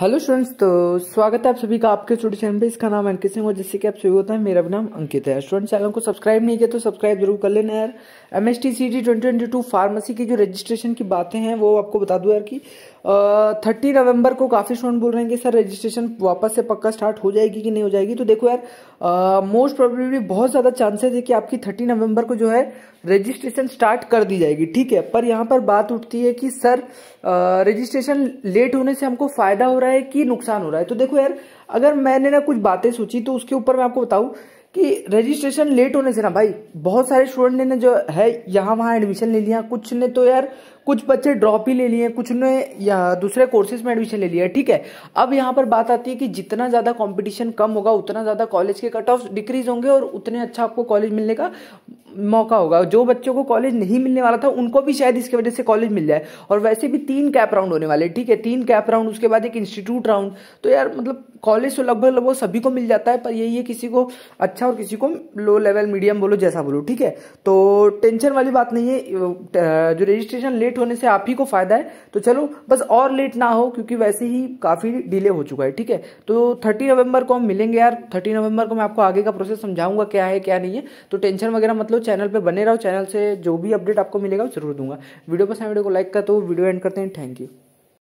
hello students तो स्वागत है आप सभी का आपके स्टूडियो चैनल पे इसका नाम अंकित सिंह और जिससे कि आप सभी होता है मेरा भी नाम अंकित है स्टूडेंट चैनल को सब्सक्राइब नहीं किया तो सब्सक्राइब जरूर कर लेना यार M S T C twenty twenty two pharmacy की जो रजिस्ट्रेशन की बातें हैं वो आपको बता दूँ यार कि थर्टी नवंबर को काफ़ी स्टूडेंट बोल रहे हैं कि सर रजिस्ट्रेशन वापस से पक्का स्टार्ट हो जाएगी कि नहीं हो जाएगी तो देखो यार मोस्ट प्रोबेबली बहुत ज़्यादा चांसेस है कि आपकी थर्टी नवंबर को जो है रजिस्ट्रेशन स्टार्ट कर दी जाएगी ठीक है पर यहाँ पर बात उठती है कि सर रजिस्ट्रेशन लेट होने से हमको फायदा हो रहा है कि नुकसान हो रहा है तो देखो यार अगर मैंने ना कुछ बातें सोची तो उसके ऊपर मैं आपको बताऊँ कि रजिस्ट्रेशन लेट होने से ना भाई बहुत सारे स्टूडेंट ने जो है यहाँ वहाँ एडमिशन ले लिया कुछ ने तो यार कुछ बच्चे ड्रॉप ही ले लिए कुछ ने या दूसरे कोर्सेज में एडमिशन ले लिया ठीक है अब यहाँ पर बात आती है कि जितना ज़्यादा कंपटीशन कम होगा उतना ज़्यादा कॉलेज के कट ऑफ डिक्रीज होंगे और उतने अच्छा आपको कॉलेज मिलने का मौका होगा जो बच्चों को कॉलेज नहीं मिलने वाला था उनको भी शायद इसके वजह से कॉलेज मिल जाए और वैसे भी तीन कैप राउंड होने वाले ठीक है तीन कैप राउंड उसके बाद एक इंस्टीट्यूट राउंड तो यार मतलब कॉलेज तो लगभग लगभग सभी को मिल जाता है पर यही है किसी को अच्छा और किसी को लो लेवल मीडियम बोलो जैसा बोलो ठीक है तो टेंशन वाली बात नहीं है जो रजिस्ट्रेशन लेट होने से आप ही को फायदा है तो चलो बस और लेट ना हो क्योंकि वैसे ही काफ़ी डिले हो चुका है ठीक है तो थर्टी नवंबर को हम मिलेंगे यार थर्टी नवंबर को मैं आपको आगे का प्रोसेस समझाऊंगा क्या है क्या नहीं है तो टेंशन वगैरह मतलब दो तो चैनल पर बने रहो चैनल से जो भी अपडेट आपको मिलेगा जरूर दूंगा वीडियो पसंद वीडियो को लाइक कर तो वीडियो एंड करते हैं थैंक यू